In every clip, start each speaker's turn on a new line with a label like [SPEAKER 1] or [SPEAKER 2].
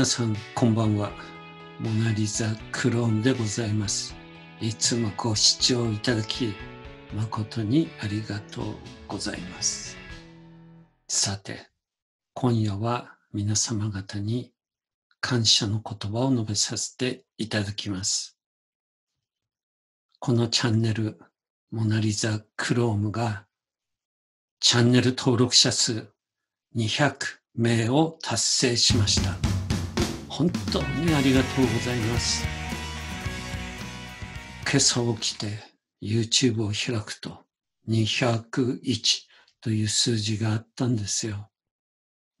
[SPEAKER 1] 皆さんこんばんはモナリザクローンでございますいつもご視聴いただき誠にありがとうございますさて今夜は皆様方に感謝の言葉を述べさせていただきますこのチャンネルモナリザクロームがチャンネル登録者数200名を達成しました。本当にありがとうございます。今朝起きて YouTube を開くと201という数字があったんですよ。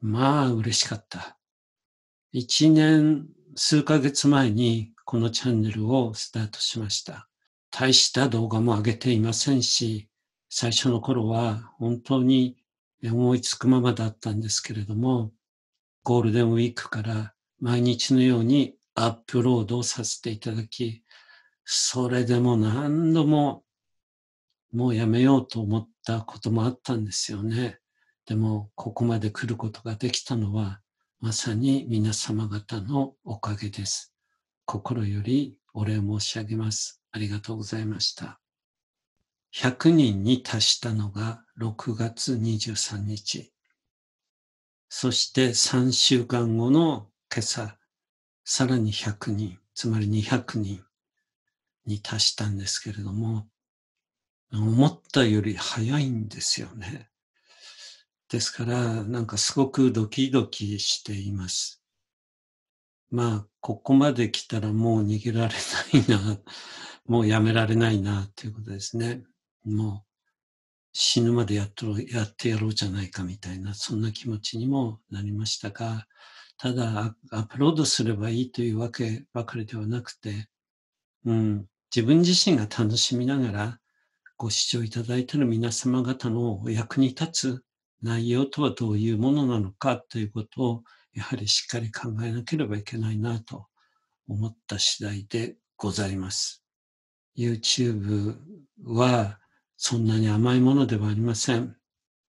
[SPEAKER 1] まあ嬉しかった。1年数ヶ月前にこのチャンネルをスタートしました。大した動画も上げていませんし、最初の頃は本当に思いつくままだったんですけれども、ゴールデンウィークから毎日のようにアップロードをさせていただき、それでも何度ももうやめようと思ったこともあったんですよね。でも、ここまで来ることができたのは、まさに皆様方のおかげです。心よりお礼申し上げます。ありがとうございました。100人に達したのが6月23日。そして3週間後の今朝、さらに100人、つまり200人に達したんですけれども、思ったより早いんですよね。ですから、なんかすごくドキドキしています。まあ、ここまで来たらもう逃げられないな、もうやめられないな、ということですね。もう死ぬまでやっとやってやろうじゃないかみたいな、そんな気持ちにもなりましたが、ただアップロードすればいいというわけばかりではなくて、うん、自分自身が楽しみながらご視聴いただいている皆様方のお役に立つ内容とはどういうものなのかということをやはりしっかり考えなければいけないなと思った次第でございます。YouTube はそんなに甘いものではありません。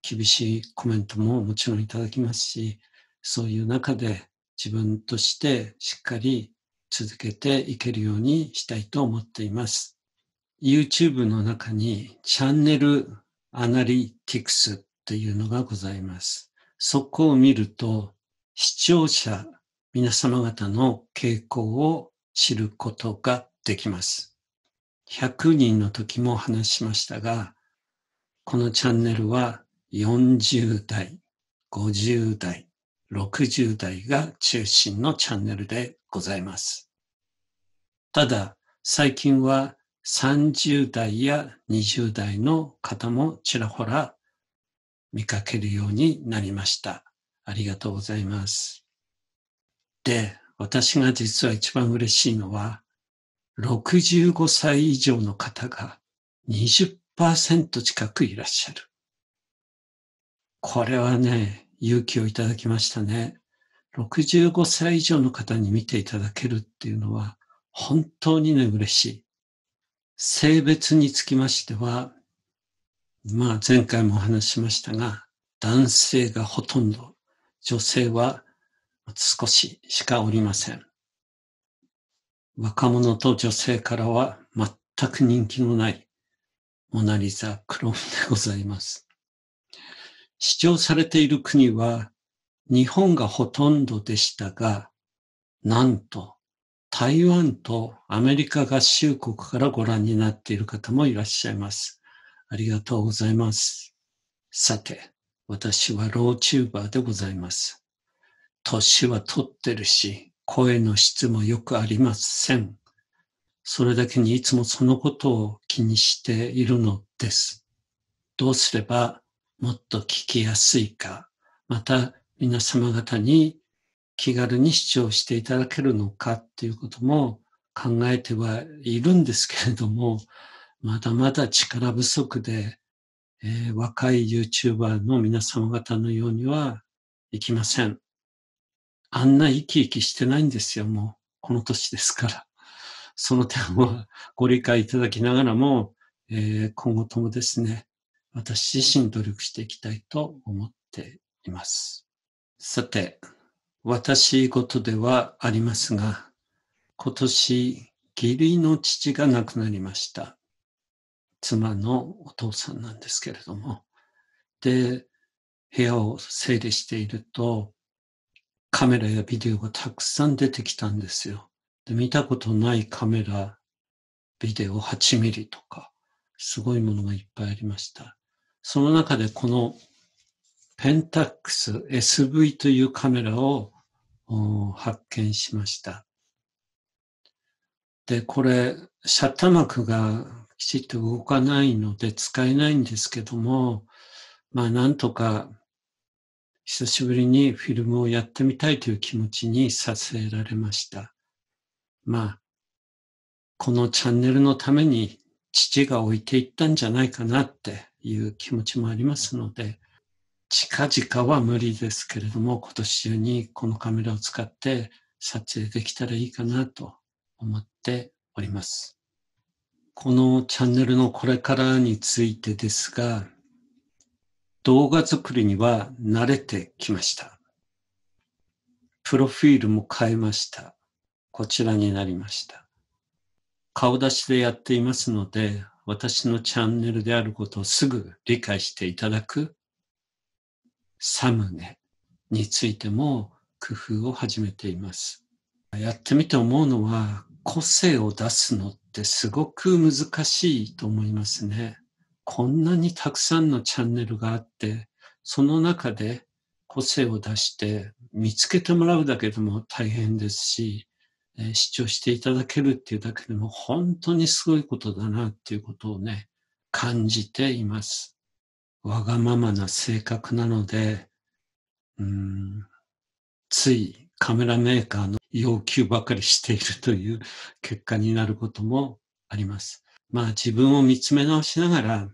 [SPEAKER 1] 厳しいコメントももちろんいただきますし、そういう中で自分としてしっかり続けていけるようにしたいと思っています。YouTube の中にチャンネルアナリティクスっていうのがございます。そこを見ると視聴者皆様方の傾向を知ることができます。100人の時も話しましたが、このチャンネルは40代、50代、60代が中心のチャンネルでございます。ただ、最近は30代や20代の方もちらほら見かけるようになりました。ありがとうございます。で、私が実は一番嬉しいのは、65歳以上の方が20%近くいらっしゃる。これはね、勇気をいただきましたね。65歳以上の方に見ていただけるっていうのは本当にね、嬉しい。性別につきましては、まあ前回もお話しましたが、男性がほとんど、女性は少ししかおりません。若者と女性からは全く人気のないモナリザ・クロムンでございます。主張されている国は日本がほとんどでしたが、なんと台湾とアメリカ合衆国からご覧になっている方もいらっしゃいます。ありがとうございます。さて、私はローチューバーでございます。年はとってるし、声の質もよくありません。それだけにいつもそのことを気にしているのです。どうすればもっと聞きやすいか、また皆様方に気軽に視聴していただけるのかっていうことも考えてはいるんですけれども、まだまだ力不足で、えー、若い YouTuber の皆様方のようにはいきません。あんな生き生きしてないんですよ、もう。この年ですから。その点をご理解いただきながらも、えー、今後ともですね、私自身努力していきたいと思っています。さて、私事ではありますが、今年義理の父が亡くなりました。妻のお父さんなんですけれども。で、部屋を整理していると、カメラやビデオがたくさん出てきたんですよ。で見たことないカメラ、ビデオ8ミリとか、すごいものがいっぱいありました。その中でこのペンタックス SV というカメラを発見しました。で、これ、シャッター幕がきちっと動かないので使えないんですけども、まあなんとか久しぶりにフィルムをやってみたいという気持ちにさせられました。まあ、このチャンネルのために父が置いていったんじゃないかなっていう気持ちもありますので、近々は無理ですけれども、今年中にこのカメラを使って撮影できたらいいかなと思っております。このチャンネルのこれからについてですが、動画作りには慣れてきました。プロフィールも変えました。こちらになりました。顔出しでやっていますので、私のチャンネルであることをすぐ理解していただくサムネについても工夫を始めています。やってみて思うのは、個性を出すのってすごく難しいと思いますね。こんなにたくさんのチャンネルがあって、その中で個性を出して見つけてもらうだけでも大変ですし、視聴していただけるっていうだけでも本当にすごいことだなっていうことをね、感じています。わがままな性格なので、うん、ついカメラメーカーの要求ばかりしているという結果になることもあります。まあ自分を見つめ直しながら、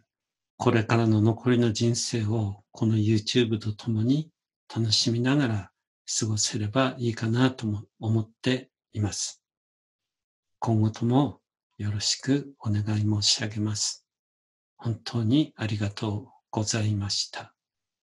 [SPEAKER 1] これからの残りの人生をこの YouTube と共に楽しみながら過ごせればいいかなとも思っています。今後ともよろしくお願い申し上げます。本当にありがとうございました。